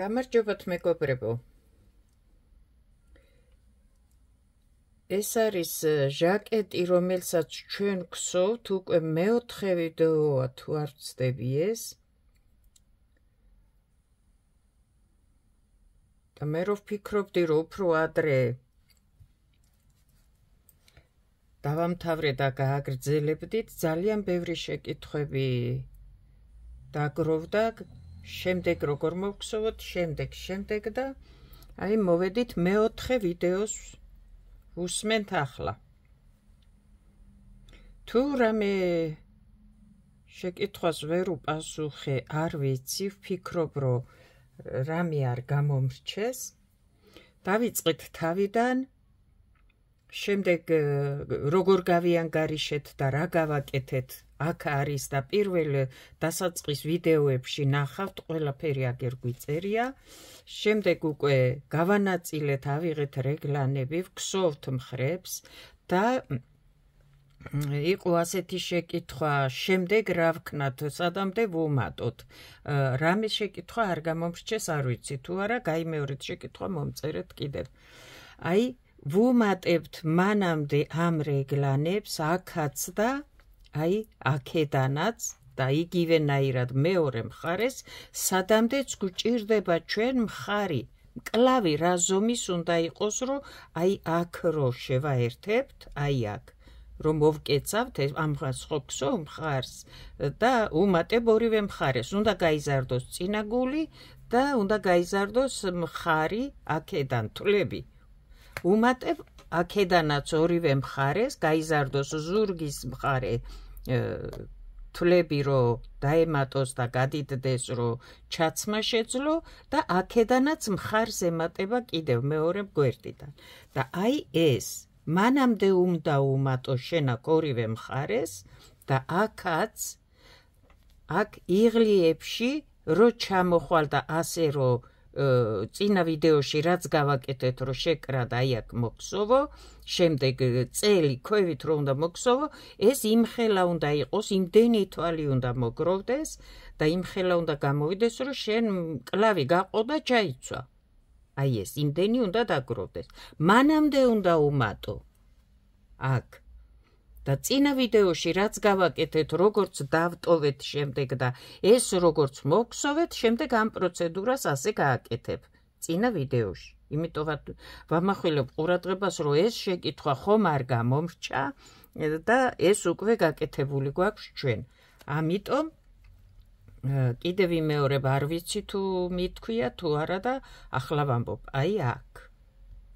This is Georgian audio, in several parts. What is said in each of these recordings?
გამარჯობა მეგობრებო ეს არის ჟაკეტი რომელსაც ჩვენ გსოვთ უკვე მეოთხე ვიდეოა თუ არ ვცდები ეს და მე რო ვფიქრობდი რომ უფრო ადრე დავამთავრე და გააგრძელებდით ძალიან ბევრი შეკითხვები დაგროვდა შემდეგ როგორ მოვხსოვოთ, შემდეგ, შემდეგ და აი მოведით მეოთხე ვიდეოს უსმენთ ახლა. თუ რამე შეკითხვას ვერ უპასუხე, არ ვიცი, ვფიქრობ, რომ რამე არ გამომრჩეს. დავიწყეთ თავიდან. შემდეგ როგორ გავიანგარიშეთ და რა გავაკეთეთ აქ არის და პირველ დასაწყის ვიდეოებში ნახავთ ყველაფერი აგერ გვიწერია. შემდეგ უკვე გავანაწილეთ ავიღეთ რეგლანები, ვქსოვთ მხრებს და იყო ასეთი შეკითხვა, შემდეგ რა ვქნათ, სადამდე ვუმატოთ. რამის შეკითხვა არ გამომრჩეს, არ ვიცი, თუ არა, გამეორეთ შეკითხვა მომწერეთ კიდევ. აი, ვუმატებთ მანამდე ამ რეგლანებს, აქაც და აი აქედანაც და იგივენაირად მეორე მხარეს სადამდეც გვჭირდება ჩვენ მხარი კლავი რა ზომის უნდა იყოს რომ აი აქ რო შევაერთებთ აი აქ რომ მოვკეცავთ ამ ხსოქსო მხარს და უმატებ ორივე მხარეს უნდა გაიზარდოს წინაგული და უნდა გაიზარდოს მხარი აქედან თლები უმატებ აქედანაც ორივე მხარეს გაიზარდოს ზურგის მხარე თლები რო დაემატოს და გადიდდეს რო ჩაცმა შეძლო და აქედანაც მხარს ემატება კიდევ მეორე გვერდიდან და აი ეს მანამდე უნდა უმატო შენაკ ორივე მხარეს და აქაც აქ იღლიებში რო ჩამოხვალ და ასე რომ წინა ვიდეოში რაც გავაკეთეთ რომ შეკრა და აი აქ მოქსოვო, შემდეგ წელი ქვევით რომ უნდა მოქსოვო, ეს იმხელა უნდა იყოს, იმდენი თვალი უნდა მოგროვდეს და იმხელა უნდა გამოვიდეს რომ შენ კლავი გაყო და ჩაიცვა. აი ეს იმდენი უნდა დაგროვდეს. მანამდე უნდა უმატო. აკ და წინა ვიდეოში რაც გავაკეთეთ, როგორც დავტოვეთ შემდეგ და ეს როგორც მოგხსოვეთ, შემდეგ ამ პროცედურას ასე გააკეთებ. წინა ვიდეოში. იმიტომ რომ ვამახვილებ ყურადღებას, რომ ეს შეკითხვა ხომ არ გამომრჩა და ეს უკვე გაკეთებული გვაქვს ჩვენ. ამიტომ კიდევ იმეორებ არ ვიცი თუ მითქვია თუ არა და ახლა ვამბობ. აი აქ.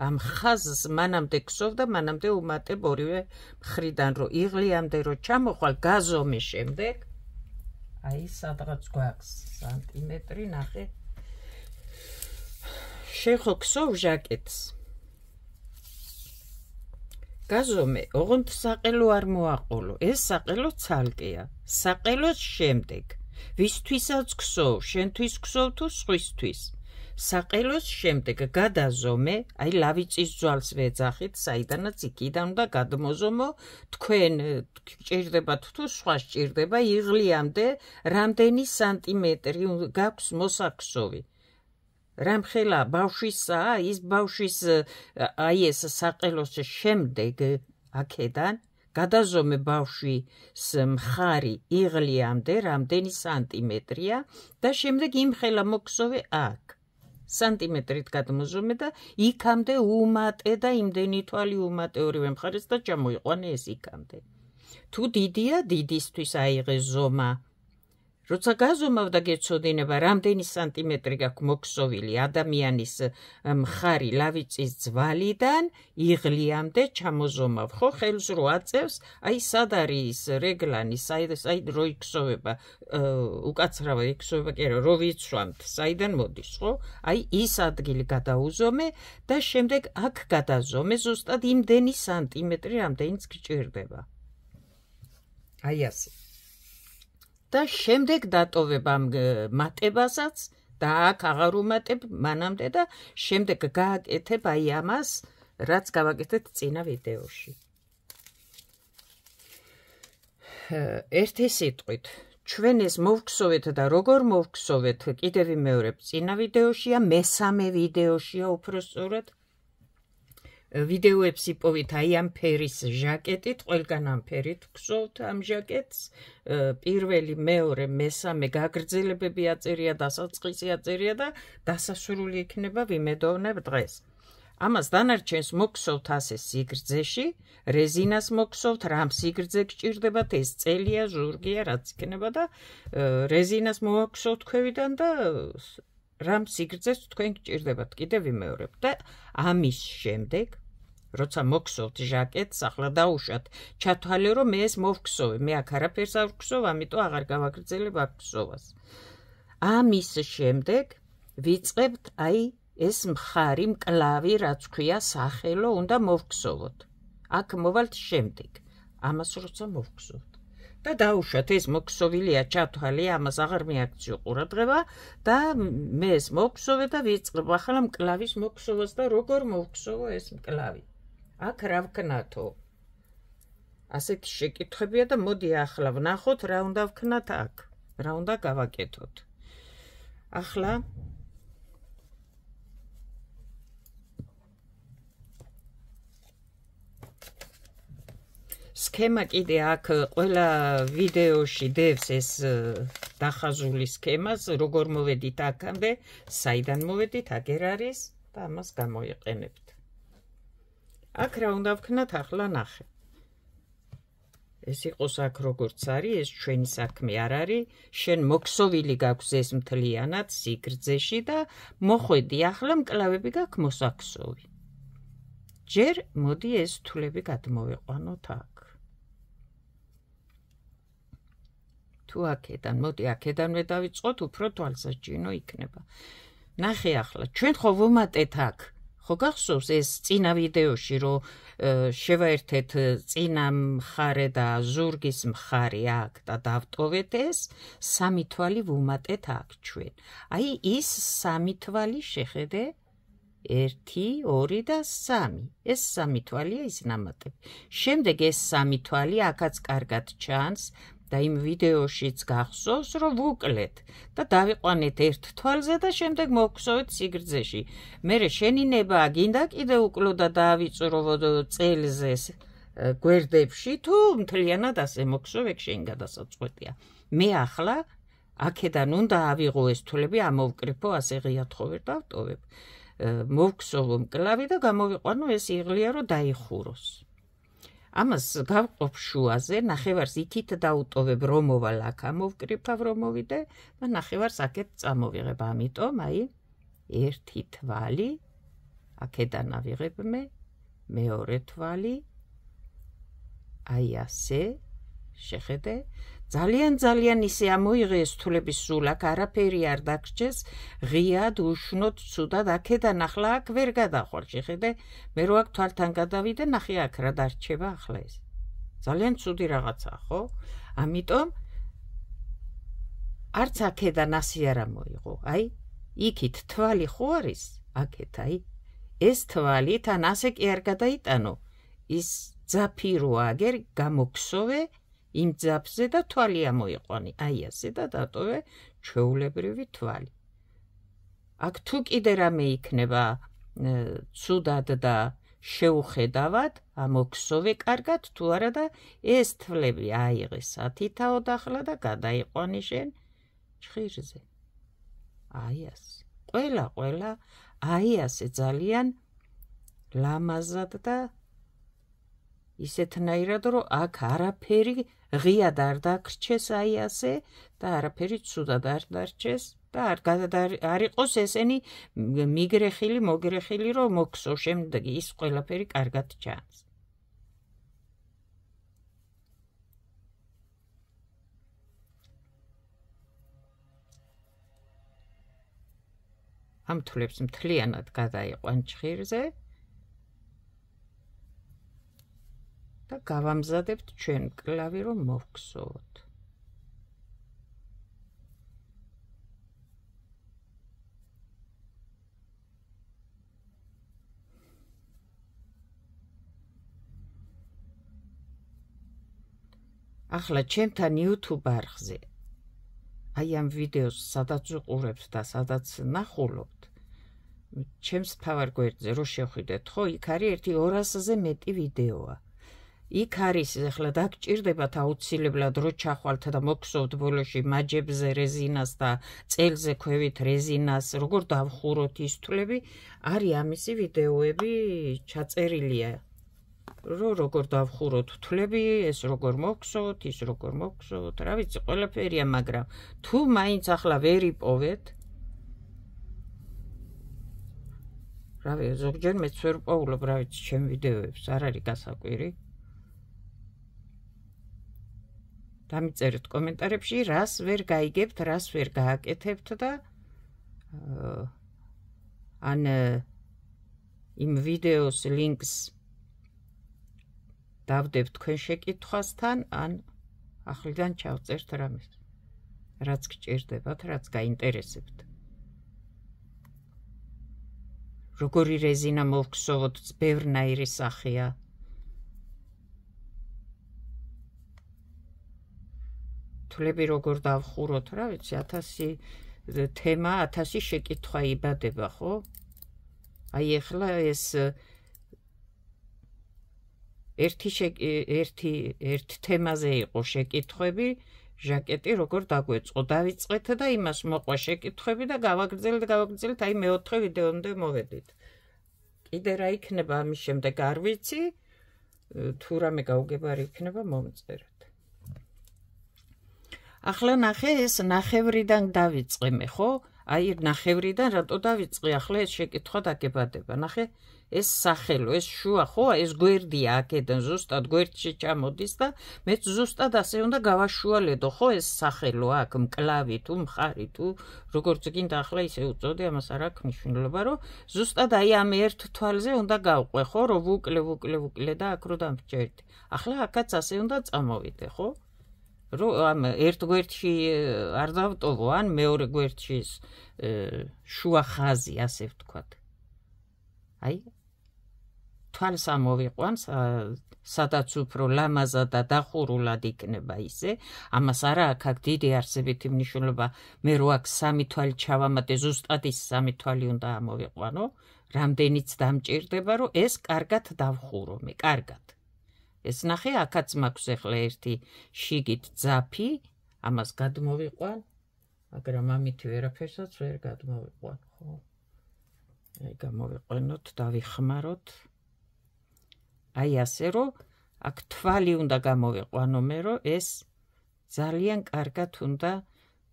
ამ ხაზს მანამდე გსოვდა, მანამდე უმატებ ორივე მხრიდან, რომ იღლიამდე რომ ჩამოყალ გაზომის შემდეგ აი სადღაც გვაქვს სანტიმეტრი ნახე. შეხო გსოვ ჟაკეტს. გაზომე, ოღონდ საყელო არ მოაყოლო, ეს საყელო ცალკეა. საყელოს შემდეგ ვისთვისაც გსოვ, შენთვის გსოვ თუ სხვისთვის? საყელოს შემდეგ გადაზომე, აი ლავიწის ძვალს ვეძახით, საიდანაც იქიდან უნდა გადმოზომო, თქვენ ჭირდებათ თუ სხვა ჭირდება იღლიამდე რამდენი სანტიმეტრი გაქვს მოსაქსოვი. რამხელა ბავშვისაა, ის ბავშვის აი ეს საყელოს შემდეგ აქედან გადაზომე ბავშვის მხარი იღლიამდე რამდენი სანტიმეტრია და შემდეგ იმხელა მოქსოვე აქ. სანტიმეტრით გადმოზომე და იქამდე უმატე და იმდენი თვალი უმატე ორივე მხარეს და ჩამოიყვანე ეს იქამდე. თუ დიდია დიდისთვის აიღე ზომა, როცა გაზომავდა გეცოდინება რამდენი სანტიმეტრი გაქვს მოქსოვილი ადამიანის მხარი ლავიწის ძვალიდან იღლიამდე ჩამოზომავ ხო ხელს რო აწევს აი სად არის რეგლანი საი რო იქსოვება უკაცრავ იქსოვება კი რა რო ვიცვამთ საიდან მოდის ხო აი ის ადგილი გადაუზომე და შემდეგ აქ გადაზომე ზუსტად იმდენი სანტიმეტრი რამდენიც გჭირდება აი ასე და შემდეგ დატოვებ ამ მატებასაც და აქ აღარ უმატებ მანამდე და შემდეგ გააკეთებ აი ამას რაც გავაკეთეთ წინა ვიდეოში ერთი სიტყვით ჩვენ ეს მოვხსოვეთ და როგორ მოვხსოვეთ კიდევ მეორე წინა ვიდეოშია მესამე ვიდეოშია უბრალოდ ვიდეოებს იპოვით აი ამ ფერის ჟაკეტით, ყველგან ამ ფერით გვსოთ ამ ჟაკეტს. პირველი, მეორე, მესამე გაგრძელებები აწერია და საწყისი აწერია და დასასრული იქნება ვიმედოვნებ დღეს. ამას დანარჩენს მოგსოვთ ასე სიგრძეში, რეზინას მოგსოვთ რამ სიგრძე გჭირდებათ ეს წელია ჟურგია რაც იქნება და რეზინას მოგსოვთ ქვევიდან და რამ სიგრძეს თქვენ გჭირდებათ კიდე ვიმეორებ და ამის შემდეგ როცა მოგსოვთ ჟაკეტს ახლა დაუშვათ ჩათვალე რომ მე ეს მოვქსოვე მე აქ არაფერს არ ვქსოვ ამიტომ აღარ გავაგრძელებ აქსოვას ამის შემდეგ ვიწებთ აი ეს მხარი მკლავი რაც ქვია სახელო უნდა მოვქსოვოთ აქ მოვალთ შემდეგ ამას როცა მოვქსოვთ და დაუშვათ ეს მოქსოვილია ჩათვალი ამას აღარ მეაქციო ყურადღება და მე ეს მოქსოვე და ვიწყებ ახლა მკლავის მოქსოვას და როგორ მოქსოვო ეს მკლავი აქ რა ვქნათო ასეთი შეკითხებია და მოდი ახლა ვნახოთ რა უნდა ვქნათ აქ რა უნდა გავაკეთოთ ახლა სქემა კიდე აქ ყველა ვიდეოში დევს ეს დახაზული სქემას, როგორ მოведით აქამდე, საიდან მოведით, აგერ არის და ამას გამოიყენებთ. აქ რა უნდა ვქნათ ახლა ნახე. ეს იყოს აქ როგორც არის, ეს ჩვენი საქმე არ არის, შენ მოქსოვილი გაქვს ეს მთლიანად სიგრძეში და მოხვედი ახლა მკლავები გაქვს მოსაქსოვი. ჯერ მოდი ეს თულები გადმოვიყვანოთ აქ. თუ აქედან, მოდი აქედანვე დავიწყოთ, უფრო თვალსაჩინო იქნება. ნახე ახლა, ჩვენ ხო ვუმატეთ აქ? ხო გახსოვს ეს წინა ვიდეოში რო შევაერთეთ წინა მხარე და ზურგის მხარე აქ და დავტოვეთ ეს სამი თვალი ვუმატეთ აქ ჩვენ. აი ის სამი თვალი შეხედე 1 2 და 3 ეს სამი თვალია ის ნამატები. შემდეგ ეს სამი თვალი აქაც კარგად ჩანს, და იმ ვიდეოშიც გახსოვს, რომ ვუკლეთ და დავიყვანეთ ერთ თვალზე და შემდეგ მოგხსოვეთ სიგრძეში. მე შენინებაა, გინდა კიდე უკლო და დავიწრო წელზე გვერდებში თუ მთლიანად ასე მოგხსოვეთ შენ გადასაწყვეტია. მე ახლა აქედან უნდა ავიღო ეს თვლები, ამოვკრიფო ასე ღიათხოვერ და ავტოვებ. მოგხსოვო მკლავი და გამოვიყვანო ეს იღლია რომ დაიხუროს. ამას გავყოფ შუაზე, ნახევარს ითით დაუტოვებ რომოვალ აქ ამოვკრიფავ რომოვიდე და ნახევარს აქეთ წამოვიღებ. ამიტომ აი ერთი თვალი აქედან ავიღებ მე მეორე თვალი აი ასე შეხედე ძალიან ძალიან ისე ამოიღეს თულების სულაკ არაფერი არ დაგჭეს ღიად უშნოდ ცუდად აქედან ახლა აქ ვერ გადახვალ შეხედე მე რო აქ თვალთან გადავიდე ნახე აქ რა დარჩება ახლა ეს ძალიან ცუდი რაღაცაა ხო ამიტომ არც აქედან ასე არ მოიღო აი იქით თვალი ხო არის აქეთ აი ეს თვალი თან ასე კი არ გადაიტანო ის ძაფირო აგერ გამოქსოვე იმ ძაფზე და თვალი ამოიყვანი, აი ასე და დატოვე ჩეულებრივი თვალი. აქ თუ კიდე რამე იქნება, ცუდად და შეუხედავად, ამოქსოვე კარგად თუ არა და ეს თვლები აიღეს ათითაო დახლა და გადაიყვანი შენ ჭხირზე. აი ეს. ყველა, ყველა აი ასე ძალიან ლამაზად და ისეთნაირად, რომ აქ არაფერი ღია და არ დაგრჩეს აი ასე და არაფერი ცუდა და არ დარჩეს და არ არ იყოს ესენი მიგრეხილი, მოგრეხილი, რომ მოქსო შემდეგ ის ყველაფერი კარგად ჩანს. ამ თვლებს მთლიანად გადაიყვან ჭხირზე და გავამზადებთ ჩვენ კლავი რომ მოვქსოვოთ. ახლა ჩემთან YouTube არხზე აი ამ ვიდეოს სადაც ვიყურებთ და სადაც ნახულობთ ჩემს თავარ გვერდზე რო შეხვიდეთ ხო იქ არის ერთი 200-ზე მეტი ვიდეოა იქ არის ახლა დაგჭირდებათ აუცილებლად რო ჩახვალთ და მოგსოვთ ბოლოში მაჯებზე რეზინას და წელზე ქვევით რეზინას როგორ დავხუროთ ის თვლები არის ამისი ვიდეოები ჩაწერილია რო როგორ დავხუროთ თვლები ეს როგორ მოგსოვთ ის როგორ მოგსოვთ რა ვიცი ყველაფერია მაგრამ თუ მაინც ახლა ვერ იპოვეთ რავი ზოგჯერ მეც ვერ პოულობ რა ვიცი ჩემ ვიდეოებს არ არის გასაკვირი დამიწერეთ კომენტარებში, რას ვერ გაიგებთ, რას ვერ გააკეთებთ და ან იმ ვიდეოს ლინკს დავდებ თქვენ შეკითხვასთან, ან ახლიდან ჩავწერთ რამეს, რაც გჭირდებათ, რაც გაინტერესებთ. როგორი რეზინა მოგხსოვოთ, ბევრნაირი სახეა. მიმართულები როგორ დავხუროთ, რა ვიცი, 1000 თემა, 1000 შეკითხვა იბადება, ხო? აი ახლა ეს ერთი ერთი ერთ თემაზე იყო შეკითხები, ჟაკეტი როგორ დაგვეწყო, დაიწყეთ და იმას მოყვა შეკითხები და გავაგრძელეთ, გავაგრძელეთ, აი მეოთხე ვიდეონდე მოведით. კიდე რა იქნება ამის შემდეგ, არ ვიცი. თუ რამე გაუგებარი იქნება მომწერეთ. ახლა ნახე ეს ნახევრიდან დავიწყე მე ხო? აი ნახევრიდან რატო დავიწყე? ახლა ეს შეკითხვა დაგებადება. ნახე ეს სახელო, ეს შუა ხო? ეს გვერდია აქედან ზუსტად გვერდში ჩამოდის და მე ზუსტად ასე უნდა გავაშუალედო ხო ეს სახელო აქ მკლავი თუ მხარი თუ როგორც გინდა ახლა ისე უწოდე ამას არ აქვს მნიშვნელობა რომ ზუსტად აი ამ ერთ თვალზე უნდა გავყვე ხო რომ უკლე უკლე უკლე და აქ რომ დამჭერდი. ახლა აქაც ასე უნდა წამოვიდე ხო? რომ ამ ერთ გვერდში არ დავტოვო ან მეორე გვერდში შუა ხაზი ასე ვთქვათ. აი თვალს ამოვიყვანს სადაც უფრო ლამაზად და დახურულად იქნება ისე, ამას არა აქვს დიდი არსებითი მნიშვნელობა. მე რო აქ სამი თვალი ჩავამატე, ზუსტად ის სამი თვალი უნდა ამოვიყვანო, რამდენიც დამჭირდება, რომ ეს კარგად დავხურო მე, კარგად. ეს ნახე, ახაც მაქვს ახლა ერთი შიგით ძაფი, ამას გადმოვიყვან, მაგრამ ამით ვერაფერსაც ვერ გადმოვიყვან, ხო? აი გამოვიყენოთ, დავიხმაროთ. აი ასე რომ აქ თვალი უნდა გამოვიყვანო, მე რომ ეს ძალიან კარგად უნდა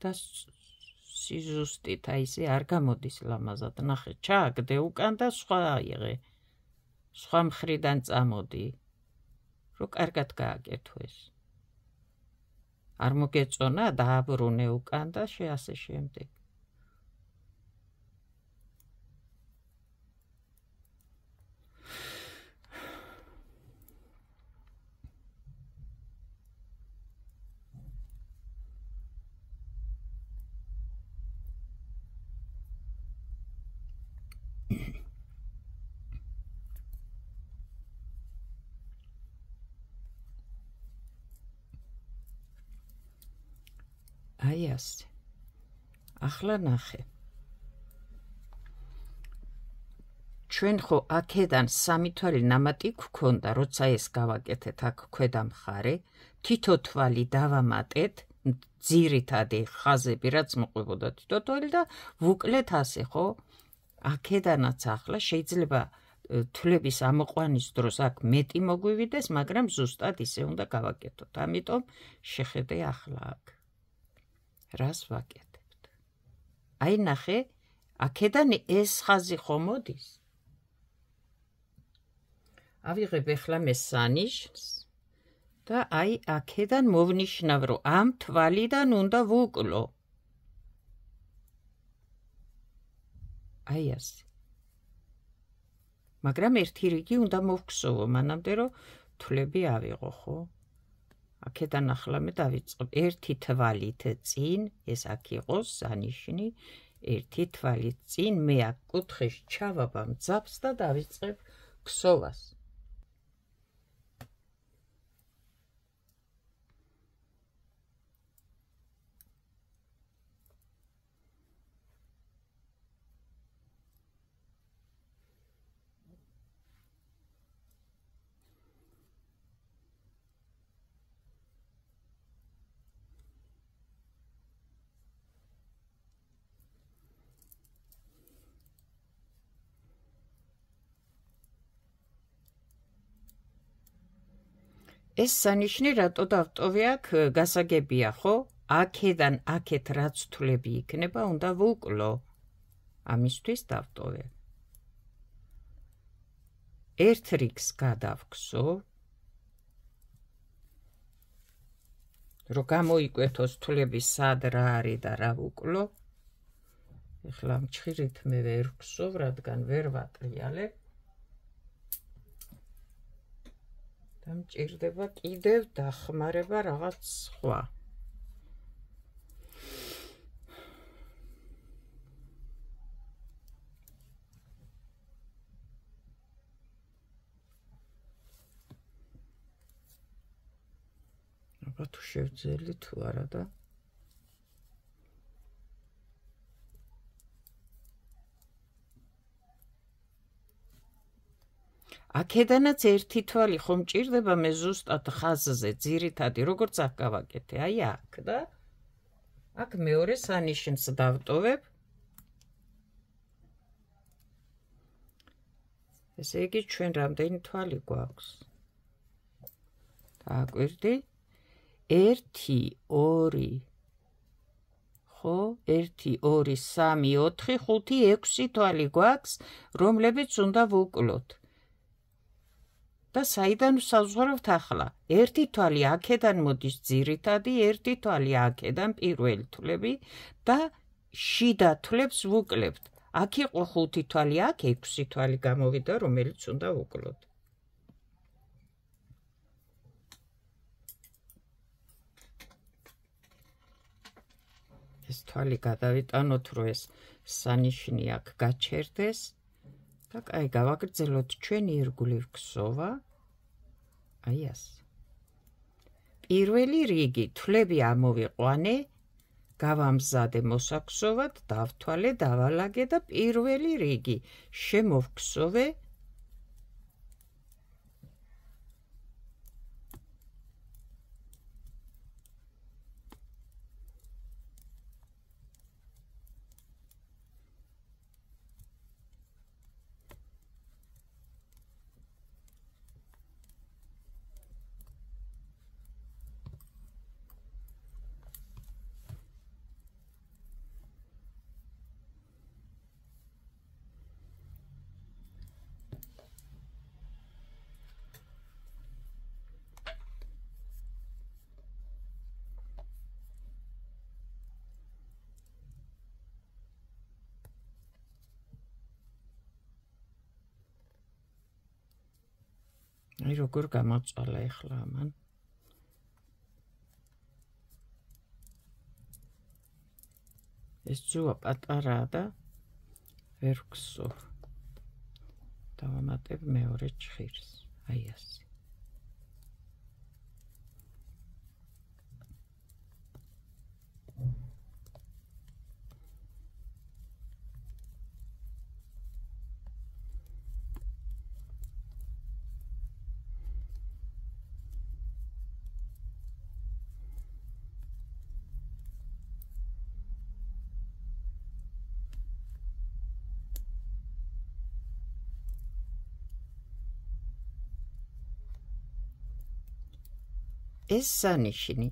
და სიზუსტით აი ესე არ გამოდის ლამაზად. ნახე, ჩააგდე უკან და სხვა იღე. სხვა მხრიდან წამოდი. რომ კარგად გააკეთოს. არ მოგეწონა, დააბრუნე უკან და შე ასე შემდეგ. აი ასე. ახლა ნახე. ჩვენ ხო აქედან სამი თვალი ნამატი გვქონდა, როცა ეს გავაკეთეთ აქ ქვედა მხარე, თითო თვალი დავამატეთ. ძირითადი ხაზები რაც მოყვებოდა თითო თვალი და ვუკლეთ ასე, ხო? აქედანაც ახლა შეიძლება თვლების ამოყვანის დროს აქ მეტი მოგვივიდეს, მაგრამ ზუსტად ისე უნდა გავაკეთოთ. ამიტომ შეხედე ახლა აქ. რას ვაკეთებთ? აი ნახე, აქედან ეს ხაზი ხომ მოდის? ავიღებ ახლა მე სანიშს და აი აქედან მოვნიშნავ, რომ ამ თვალიდან უნდა ვუკლო. აი ეს. მაგრამ ერთი რიგი უნდა მოვქსოვო, მანამდე რომ თვლები ავიღო, ხო? აქედან ახლავე დავიწყებ ერთი თვალით წინ ეს აქ იყოს სანიშნი ერთი თვალით წინ მე აქ კუთხეში ჩავაბა მძაფს და დავიწყებ ქსოვას ეს სანიშნე რატო დავტოვე აქ გასაგებია ხო? აქედან აქეთ რაც თვლები იქნება, უნდა ვუკლო. ამისთვის დავტოვე. ერთ რიგს გადავხსო. რო გამოიკვეთოს თვლების სად რა არის და რა უკლო. ეხლა მჭირით მე ვერ ვხსოვ, რადგან ვერ ვატრიალებ. და მჭirdება კიდევ დახმარება რაღაც სხვა. აბა თუ შევძელი თუ არა და აქედანაც ერთი თვალი ხომ ჭირდება მე ზუსტად ხაზზე ძირითადი როგორც აკავაკეთე აი აქ და აქ მეორე სანიშნს დავტოვებ ესე იგი ჩვენ რამდენი თვალი გვაქვს დააკვირდი 1 2 ხო 1 2 3 4 5 6 თვალი გვაქვს რომლებიც უნდა ვუკლოთ 1 და საიდან საზღვრავთ ახლა? ერთი თვალი აქედან მოდის ძირითადი, ერთი თვალი აქედან პირველი თვლები და შიდა თვლებს ვუკლებთ. აქ იყო 5 თვალი, აქ 6 თვალი გამოვიდა, რომელიც უნდა ვუკლოთ. ეს თვალი გადავიტანოთ, რომ ეს სანიშნი აქ გაჩერდეს. 1 2 3 და აი გავაგრძელოთ ჩვენი ირგვლივ ქსოვა აი ეს პირველი რიგი თვლები ამოვიყვანე გავამზადე მოსაქსოვად დავთვალე დავალაგე და პირველი რიგი შემოვქსოვე აი როგორ გამოწვალა ეხლა ამან ეს ძუა პატარა და ვერ გსო დავამატებ მეორე ჭხირს აი ასე ეს სანიშნი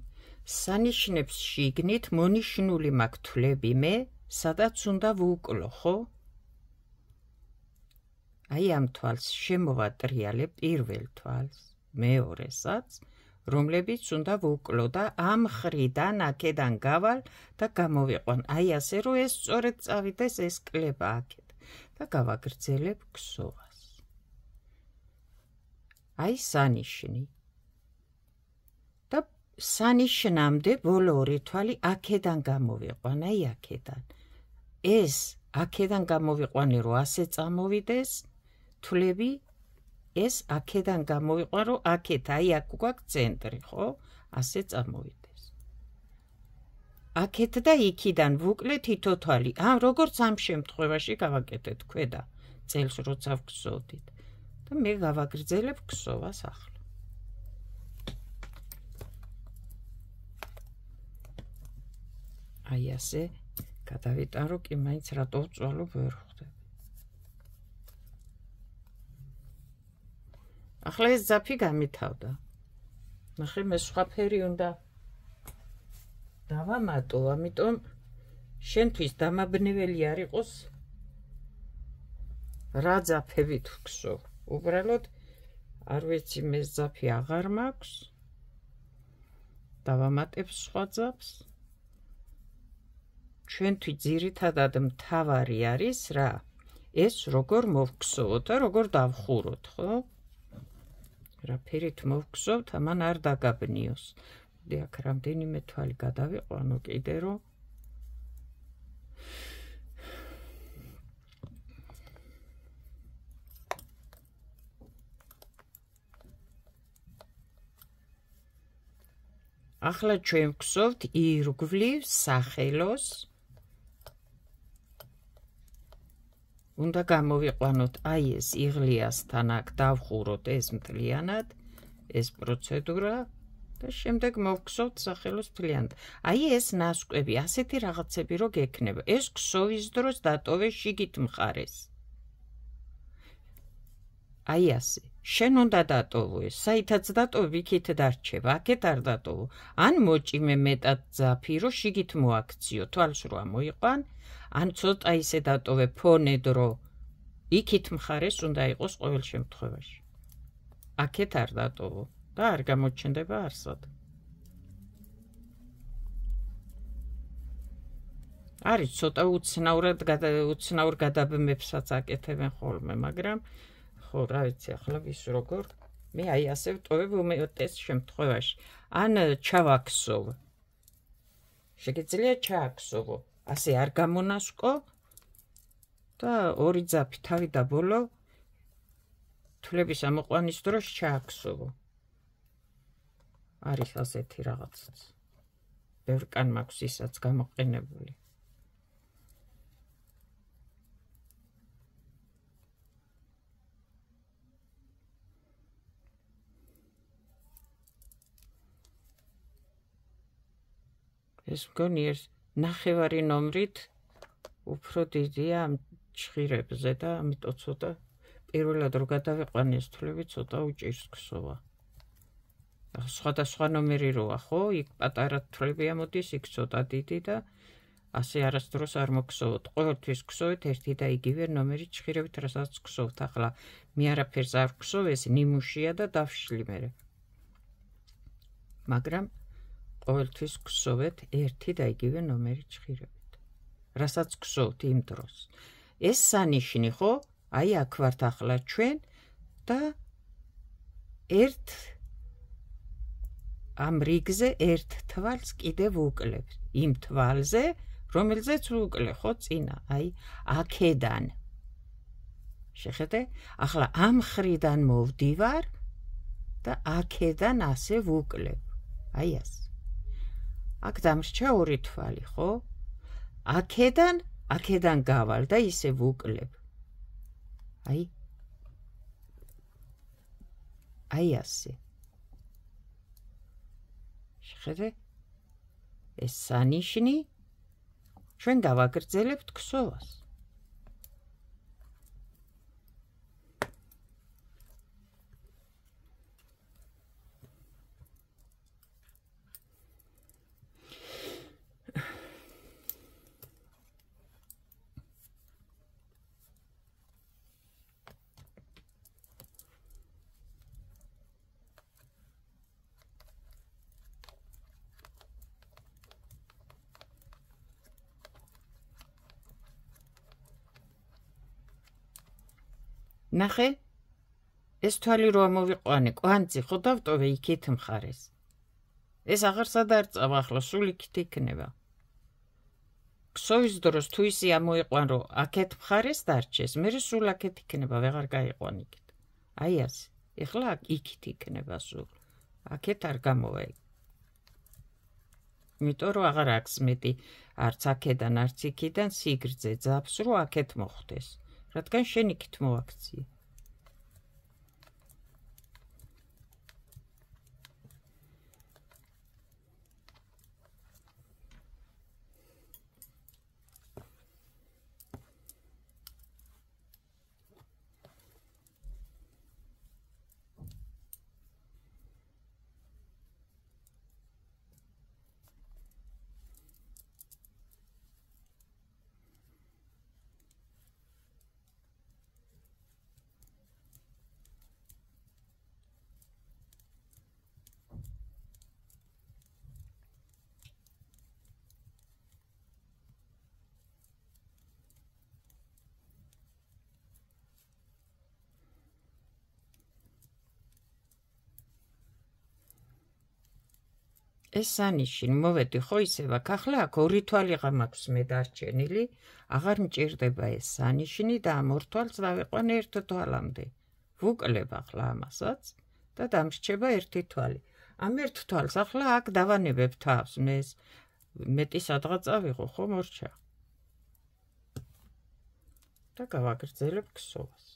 სანიშნებს შიგნით მონიშნული მაქთლები მე სადაც უნდა ვუკლო ხო აი ამ თვალს შემოვატრიალე პირველ თვალს მეორესაც რომლებიც უნდა ვუკლო და ამ ხრიდან აქედან გავალ და გამოვიყვან აი ასე რომ ეს სწორედ წავიდეს ეს კლება აქეთ და გავაგრძელებ ქსოვას აი სანიშნი სანიშნამდე ბოლო ორი თვალი აქედან გამოვიყვანა იაქედან. ეს აქედან გამოვიყვანე რომ ასე წამოვიდეს თვლები ეს აქედან გამოიყვა რომ აქეთ აი აქ გვაკ ცენტრი ხო ასე წამოვიდეს აქეთ და იქიდან ვუკლე თითო თვალი ან როგორც ამ შემთხვევაში გავაკეთეთ ქვედა წელს როცა გსოვდით და მე გავაგრძელებ გსოვას ახლა აი ასე გადავიტარო კი მაინც რატო წვალო ვერ ხვდები ახლა ეს ზაფი გამეთავდა ნახე მე სხვა ფერი უნდა დავამატო ამიტომ შენთვის დამაბნეველი არ იყოს რა ზაფები თქსო უბრალოდ არ ვიცი მე ზაფი აღარ მაქვს დავამატებ სხვა ზაფს ჩვენთვის ძირითადად მთავარი არის რა ეს როგორ მოვხსოვოთ და როგორ დავხუროთ ხო რა ფერით მოვხსოვთ ამან არ დაგაბნიოს მე აქ რამდენიმე თვალი გადავიყვანო კიდე რომ ახლა ჩვენ გვქსოვთ ირგვლივ სახელოს უნდა გამოვიყვანოთ აი ეს იღლიასთან აქ დავხუროთ ეს მთლიანად ეს პროცედურა და შემდეგ მოვხსოთ სახელოს მთლიანად აი ეს ناسკვები ასეთი რაღაცები რო გექნება ეს ქსოვის დროს დატოვე შიგით მყარეს აი ასე შენ უნდა დატოვო ეს საითაც დატოვი იქით დარჩება აქეთ არ დატოვო ან მოჭიმე მეტად ძაფი რო შიგით მოაქციო თვალს როა მოიყვან ან ცოტა ისე დატოვე ფონე დრო იქით მხარეს უნდა იყოს ყოველ შემთხვევაში აქეთ არ დატოვო და არ გამოჩნდება არსად არის ცოტა უცნაურად უცნაურ გადაბმებსაც აკეთებენ ხოლმე მაგრამ ხო რა ვიცი ახლა ის როგორ მე აი ასე ვტოვებ უმეტეს შემთხვევაში ან ჩავაქსოვ შეგიძლიათ ჩააქსოვო ასე არ გამონასკო და ორი ძაფი თავი და ბოლო თლების ამოყვანის დროს ჩააქსოვო. არის ასეთი რაღაცაც. ბევრი კან მაქვს ისაც გამოყენებული. ეს გონიერს ნახევარი ნომრით უფრო დიდია ამ ჭხირებზე და ამიტომ ცოტა პირველად რო გადავიყვანე ეს თვლები ცოტა უჭირს ხსოვა. ახ სხვადასხვა ნომერი როა ხო? იქ პატარა თვლები ამოდის, იქ ცოტა დიდი და ასე არასდროს არ მოგხსოვოთ. ყოველთვის გხსოვეთ ერთი და იგივე ნომერი ჭხირებით, რასაც გხსოვთ ახლა. მე არაფერს არ გხსოვ, ეს ნიმუშია და დავშლი მე. მაგრამ ყოველთვის გსოვეთ ერთი და იგივე ნომერი ჭხირებით. რასაც გსოვთ იმ დროს. ეს სანიშნი ხო? აი აქ ვართ ახლა ჩვენ და ერთ ამ რიგზე ერთ თვალს კიდევ უკლებ. იმ თვალზე, რომელზეც უკლე ხო წინა, აი აქედან. შეხედე, ახლა ამ ხრიდან მოვდივარ და აქედან ასე ვუკლებ. აი ეს. აქ დამრჩა ორი თვალი, ხო? აქედან, აქედან გავალ და ისე ვუკლებ. აი. აი ასე. შეხედე. ეს სანიშნი ჩვენ დავაგრძელებთ ქსოვას. ნახე ეს თვალი რო ამოვიყვანე კვანძი ხო დავტოვე იქით მხარეს ეს აღარსა და არ წავ ახლა სულ იქით იქნება ქსოვის დროს თუ ისე ამოიყვან რო აქეთ მხარეს დარჩეს მე სულ აქეთ იქნება ვეღარ გაიყვან იქით აი ეს ეხლა იქით იქნება სულ აქეთ არ გამოვე იმიტომ რომ აღარ აქვს მეტი არც აქედან არც იქიდან სიგრძე ძაფს რო აქეთ მოხდეს რადგან შენ იქით მოაქციე. ეს სანიშნ მოვედი ხო ისევა ახლა აქ ორი თვალი გამაქვს მე დარჩენილი აღარ მჭirdება ეს სანიშნი და ამორთვალს დავიყვან ერთ თვალამდე ვუკლებ ახლა ამასაც და დამრჩება ერთი თვალი ამ ერთ თვალს ახლა აქ დავანებებ თავს მე მეტი სადღა წავიღო ხო მორჩა და გავაგრძელებ ქსოვას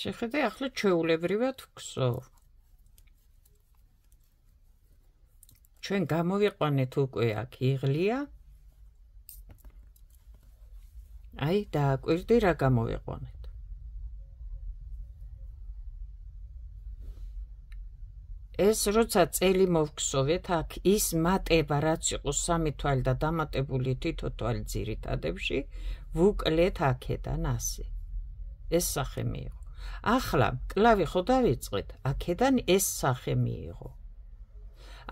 შეხედე ახლა ჩეულებრივად ვქსო ჩვენ გამოვიყვანეთ უკვე აქ იღლია აი დააკვირდი რა გამოვიყვანეთ ეს როცა წელი მოვქსოვეთ აქ ის მატება რაც იყო სამი თვალი და დამატებული თითო თვალი ძირითადებში ვუკლეთ აქედან ასე ეს სახე მიიღო ახლა კლავი ხო დავიწყეთ, აქედან ეს სახე მიიღო.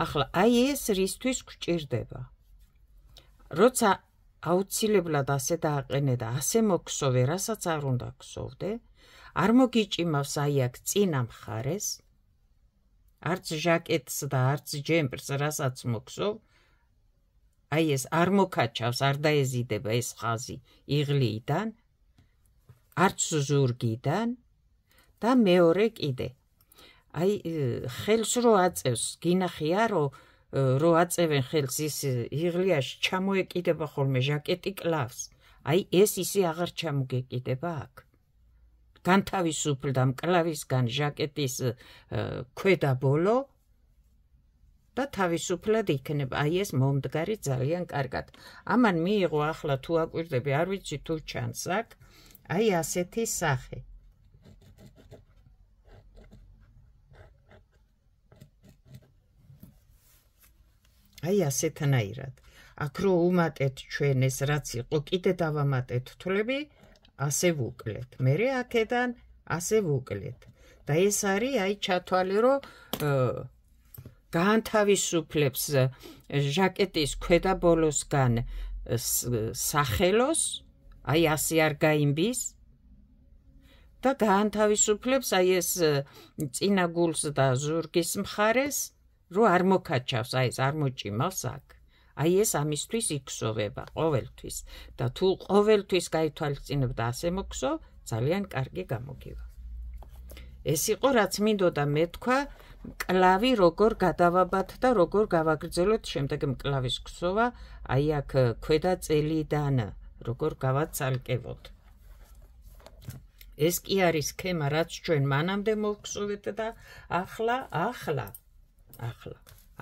ახლა აი ეს რისთვის გვჭირდება. როცა აუცილებლად ასე დააყენე და ასე მოქსოვე, რასაც არ უნდა ქსოვდე, არ მოგიჭიმავს აი აქ წინა მხარეს. არც ჟაკეტს და არც ჯემპერს რასაც მოქსოვ, აი ეს არ მოკაჩავს, არ დაეზიდება ეს ხაზი იღლიდან, არც ზურგიდან. და მეორე კიდე. აი ხელს რო აწევს, გინახია რო რო აწევენ ხელს ის იღლიაში ჩამოეკიდება ხოლმე ჟაკეტი კლავს. აი ეს ისე აღარ ჩამოგეკიდება აქ. განთავისუფლდა მკლავისგან ჟაკეტის ქვედა ბოლო და თავისუფლად იქნება. აი ეს მომდგარი ძალიან კარგად. ამან მიიღო ახლა თუ აკვირდები, არ ვიცი თუ ჩანს აქ. აი ასეთი სახე. აი ასეთნაირად აქ რო უმატეთ ჩვენ ეს რაც იყო კიდე დავამატეთ თვლები ასე ვუკლეთ მე რე აქედან ასე ვუკლეთ და ეს არის აი ჩათვალე რო განთავისუფლებს ჟაკეტის ქვედა ბოლოსგან სახელოს აი ასე არ გაიმბის და განთავისუფლებს აი ეს წინაგულს და ზურგის მხარეს რო არ მოკაჩავს, აი ეს არ მოჭიმავს აქ. აი ეს ამისთვის იქსოვება ყოველთვის და თუ ყოველთვის გაითვალისწინებ და ასე მოქსო, ძალიან კარგი გამოგივა. ეს იყო რაც მინდოდა მეთქვა, კლავი როგორ გადავაბათ და როგორ გავაგრძელოთ შემდეგ მკლავის ქსოვა, აი აქ ქვედა წელიდან როგორ გავაცალკევოთ. ეს კი არის სქემა, რაც ჩვენ მანამდე მოგხსოვეთ და ახლა, ახლა ახლა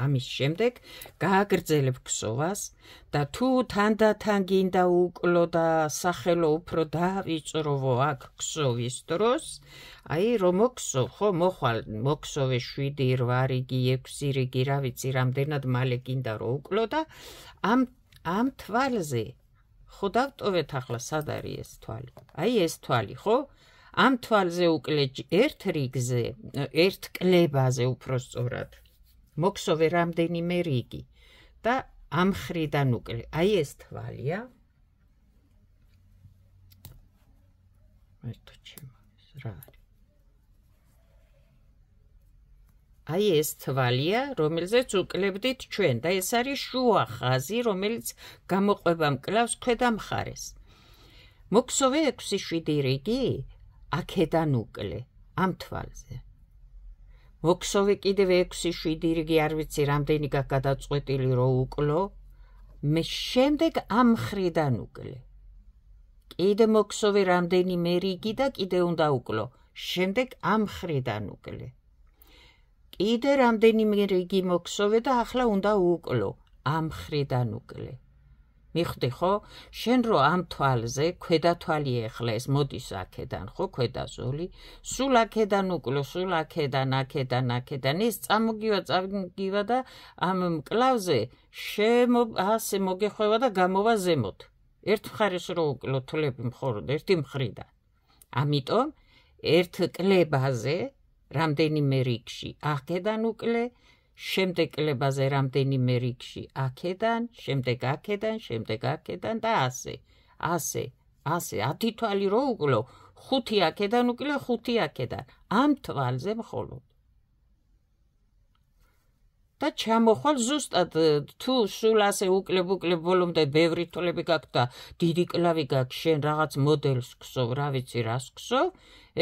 ამის შემდეგ გააგრძელებ ქსოვას და თუ თანდათან გინდა უკლო და სახელო უფრო დავიწროვო აქ ქსოვის დროს აი რომოქსო ხო მოხვალ მოქსოვე 7 8 რიგი 6 რიგი რა ვიცი რამდენად მალე გინდა რომ უკლო და ამ ამ თვალზე ხო დავტოვეთ ახლა სად არის ეს თვალი აი ეს თვალი ხო ამ თვალზე უკლე ერთ რიგზე ერთ კლებაზე უფრო სწორად მოქსოვე რამდენიმე რიგი და ამ ხრიდან უკრე აი ეს თვალია ერთო ჩემს რა აი ეს თვალია რომელზეც უკლებდით ჩვენ და ეს არის შუა ხაზი რომელიც გამოყვება მკლავს ქვედა მხარეს მოქსოვე 6-7 რიგი აქედან უკლე ამ თვალზე ვოქსოვი კიდევ 6-7 რიგი არ ვიცი რამდენი გადაწყვეტილი რო უკლო მე შემდეგ ამ ხრიდან უკლე კიდე მოქსოვი რამდენი მე რიგი და კიდე უნდა უკლო შემდეგ ამ ხრიდან უკლე კიდე რამდენი მე რიგი მოქსოვე და ახლა უნდა უკლო ამ ხრიდან უკლე მიხვდი ხო შენ რო ამ თვალზე ქვედა თვალი ეხლეს მოდის აქედან ხო ქვედა ზოლი სულ აქედან უკლო სულ აქედან აქედან აქედან ის წამოგივა წამოგივა და ამ მკლავზე შემო ასე მოგეხვევა და გამოვა ზემოთ ერთ მხარეს რო უკლო თლები მხოლოდ ერთი მხრიდან ამიტომ ერთ კლებაზე რამდენიმე რიგში აქედან უკლე შემდეგ კლებაზე რამდენიმე რიგში, აქედან, შემდეგ აქედან, შემდეგ აქედან და ასე. ასე, ასე, 10 თვალი რო უკლო, 5 აქედან უკლო, 5 აქედან. ამ თვალზე მხოლოდ და ჩამოხვალ ზუსტად თუ სულ ასე უკლებ უკლებ ბოლომდე ბევრი თოლები გაქვს და დიდი კლავი გაქვს შენ რაღაც მოდელს გსო რა ვიცი რას გსო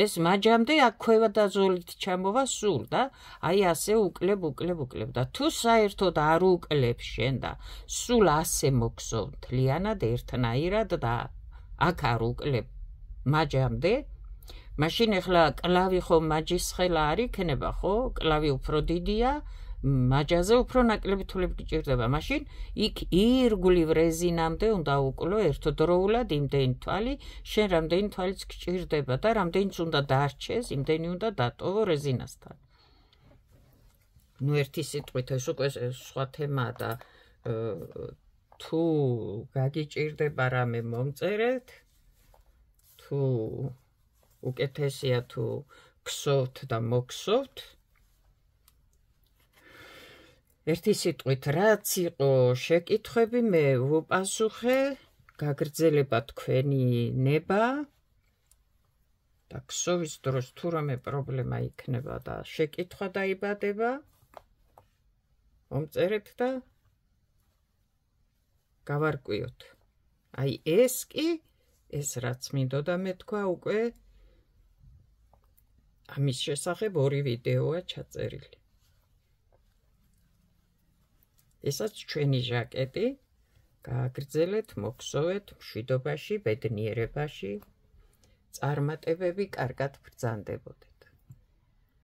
ეს მაჯამდე აქ ქვევა და ზოლით ჩამოვა სულ და აი ასე უკლებ უკლებ უკლებ და თუ საერთოდ არ უკლებ შენ და სულ ასე მოგსოვ თლიანად ერთნაირად და აქ არ უკლებ მაჯამდე მაშინ ახლა კლავი ხო მაჯის ხელა არ იქნება ხო კლავი უფრო დიდია მაჯაზე უფრო ნაკლები თულები გჭირდება. მაშინ იქ ირგვლივ რეზინამდე უნდა უკლო ერთდროულად იმდენი თვალი, შენ რამდენი თვალიც გჭირდება და რამდენიც უნდა დაარჩეს, იმდენი უნდა დატოვო რეზინასთან. ნუ ერთი სიტყვით ეს უკვე სხვა თემაა და თუ გაგიჭირდება რამე მომწერეთ თუ უკეთესია თუ ქსოვთ და მოქსოვთ ერთი სიტყვით რაც იყო შეკითხები მე ვუპასუხე გაგრძელება თქვენი ნება так совис дрос თუ რამე პრობლემა იქნება და შეკითხვა დაიბადება მომწერეთ და გავარკვიოთ აი ეს კი ეს რაც მინდოდა მე თქვა უკვე ამის შესახებ ორი ვიდეოა ჩაწერილი ესაც ჩვენი ჟაკეტი გააგრძელეთ, მოგსოვეთ მშვიდობაში, ბედნიერებაში. წარმატებები კარგად ბრძანდებოდეთ.